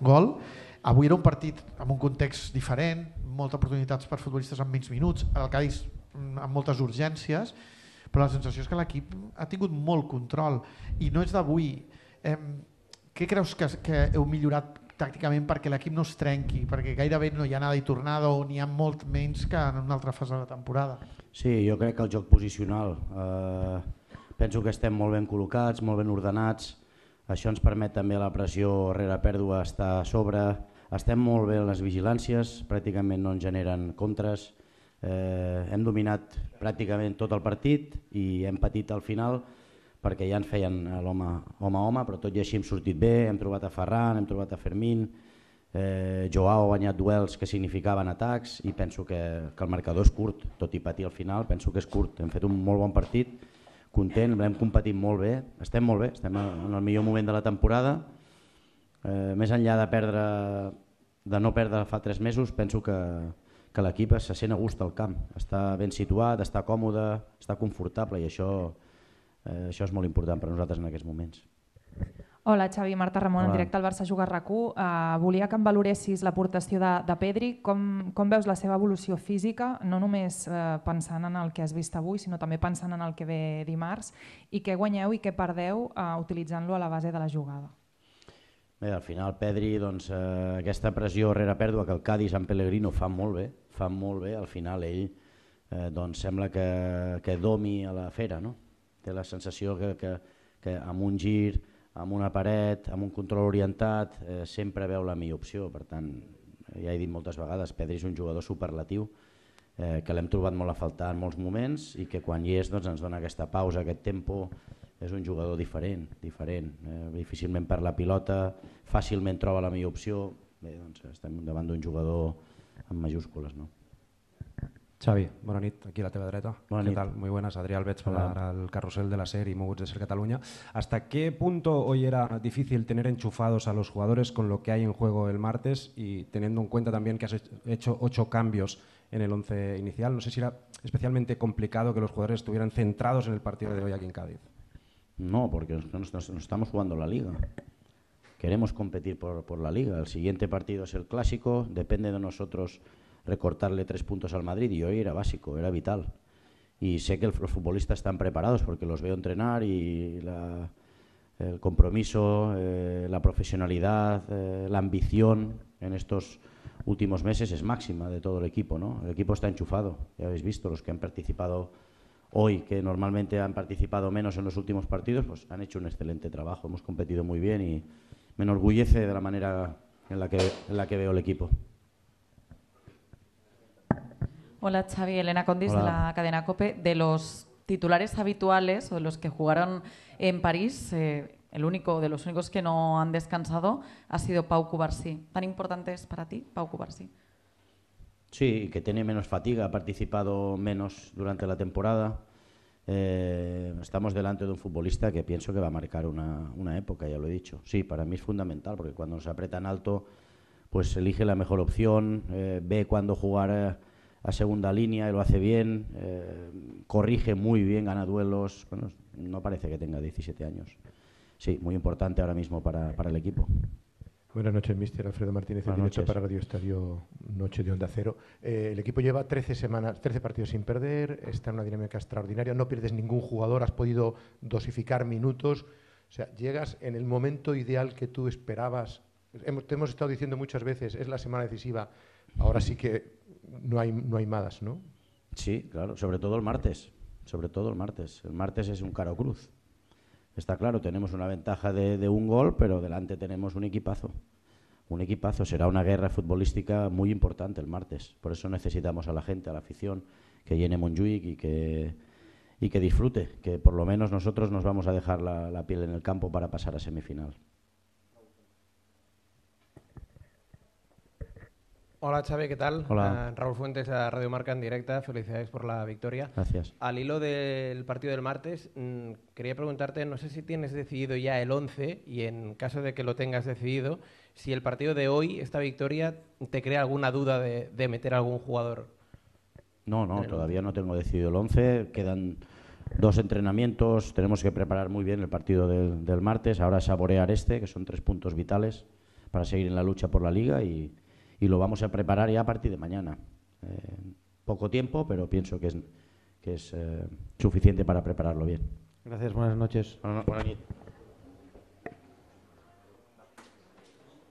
gol. Avui era un partit amb un context diferent, moltes oportunitats per futbolistes amb menys minuts, el Cádiz mm, amb moltes urgències, però la sensació és que l'equip ha tingut molt control i no és d'avui. Eh, què creus que, que heu millorat tàcticament perquè l'equip no es trenqui, perquè gairebé no hi ha anada i tornada o n'hi ha molt menys que en una altra fase de la temporada? Sí, jo crec que el joc posicional. Eh, penso que estem molt ben col·locats, molt ben ordenats, això ens permet també la pressió rere pèrdua estar a sobre. Estem molt bé en les vigilàncies, pràcticament no ens generen contres. Eh, hem dominat pràcticament tot el partit i hem patit al final perquè ja ens feien l'home home a home, però tot i així hem sortit bé, hem trobat a Ferran, hem trobat a Fermín, eh, Joao ha guanyat duels que significaven atacs i penso que, que el marcador és curt, tot i patir al final, penso que és curt. Hem fet un molt bon partit content, hem competit molt bé, estem molt bé, estem en el millor moment de la temporada. Eh, més enllà de perdre de no perdre fa tres mesos, penso que, que l'equip se sent a gust al camp, està ben situat, està còmode, està confortable i això, eh, això és molt important per a nosaltres en aquests moments. Hola, Xavi, Marta Ramon, Hola. en directe al Barça Juga rac Uh, volia que em valoressis l'aportació de, de Pedri. Com, com veus la seva evolució física, no només eh, pensant en el que has vist avui, sinó també pensant en el que ve dimarts, i què guanyeu i què perdeu uh, utilitzant-lo a la base de la jugada? Bé, al final Pedri, doncs, eh, aquesta pressió rere pèrdua que el Cádiz en Pellegrino fa molt bé, fa molt bé, al final ell eh, doncs, sembla que, que domi a la fera, no? té la sensació que, que, que amb un gir amb una paret, amb un control orientat, eh, sempre veu la millor opció. Per tant, ja he dit moltes vegades, Pedri és un jugador superlatiu, eh, que l'hem trobat molt a faltar en molts moments i que quan hi és doncs, ens dona aquesta pausa, aquest tempo, és un jugador diferent, diferent. Eh, difícilment per la pilota, fàcilment troba la millor opció. Bé, doncs estem davant d'un jugador amb majúscules. No? Xavi, bona aquí la teva dreta. Bona tal? Muy buenas, Adrián Albets para el carrusel de la SER y de SER Cataluña. ¿Hasta qué punto hoy era difícil tener enchufados a los jugadores con lo que hay en juego el martes y teniendo en cuenta también que has hecho ocho cambios en el once inicial? No sé si era especialmente complicado que los jugadores estuvieran centrados en el partido de hoy aquí en Cádiz. No, porque no estamos jugando la liga. Queremos competir por, por la liga. El siguiente partido es el clásico, depende de nosotros recortarle tres puntos al Madrid y hoy era básico, era vital. Y sé que los futbolistas están preparados porque los veo entrenar y el compromiso, eh, la profesionalidad, eh, la ambición en estos últimos meses es máxima de todo el equipo. ¿no? El equipo está enchufado, ya habéis visto, los que han participado hoy, que normalmente han participado menos en los últimos partidos, pues han hecho un excelente trabajo, hemos competido muy bien y me enorgullece de la manera en la que, en la que veo el equipo. Hola Xavi, Elena Condis de la cadena COPE. De los titulares habituales o de los que jugaron en París, eh, el único de los únicos que no han descansado ha sido Pau Cubarsí. ¿Tan importante es para ti Pau Cubarsí? Sí, que tiene menos fatiga, ha participado menos durante la temporada. Eh, estamos delante de un futbolista que pienso que va a marcar una, época, ya lo he dicho. Sí, para mí es fundamental, porque cuando se en alto, pues elige la mejor opción, eh, ve cuándo jugar a segunda línea y lo hace bien, eh, corrige muy bien, gana duelos. Bueno, no parece que tenga 17 años. Sí, muy importante ahora mismo para, el equipo. Buenas noches, mister Alfredo Martínez, directo para Radio Estadio Noche de Onda Cero. Eh, el equipo lleva 13 semanas, 13 partidos sin perder, está en una dinámica extraordinaria, no pierdes ningún jugador, has podido dosificar minutos, o sea, llegas en el momento ideal que tú esperabas. Hemos, te hemos estado diciendo muchas veces, es la semana decisiva. Ahora sí que no hay, no hay ¿no? Sí, claro, sobre todo el martes, sobre todo el martes. El martes es un caro cruz. Está claro, tenemos una ventaja de, un gol, pero delante tenemos un equipazo. Un equipazo, será una guerra futbolística muy importante el martes. Por eso necesitamos a la gente, a la afición, que llene Montjuic y que, y que disfrute, que por lo menos nosotros nos vamos a dejar la piel en el campo para pasar a semifinal. Hola Chávez, ¿qué tal? Hola. Ah, Raúl Fuentes a Radio Marca en directa. Felicidades por la victoria. Gracias. Al hilo del partido del martes, mm, quería preguntarte, no sé si tienes decidido ya el 11 y en caso de que lo tengas decidido, si el partido de hoy, esta victoria, te crea alguna duda de, meter a algún jugador. No, no, todavía no tengo decidido el 11. Quedan dos entrenamientos, tenemos que preparar muy bien el partido del, del martes, ahora saborear este, que son tres puntos vitales para seguir en la lucha por la liga y y lo vamos a preparar ya a partir de mañana. Eh, poco tiempo, pero pienso que es, eh, suficiente para prepararlo bien. Gracias, buenas noches.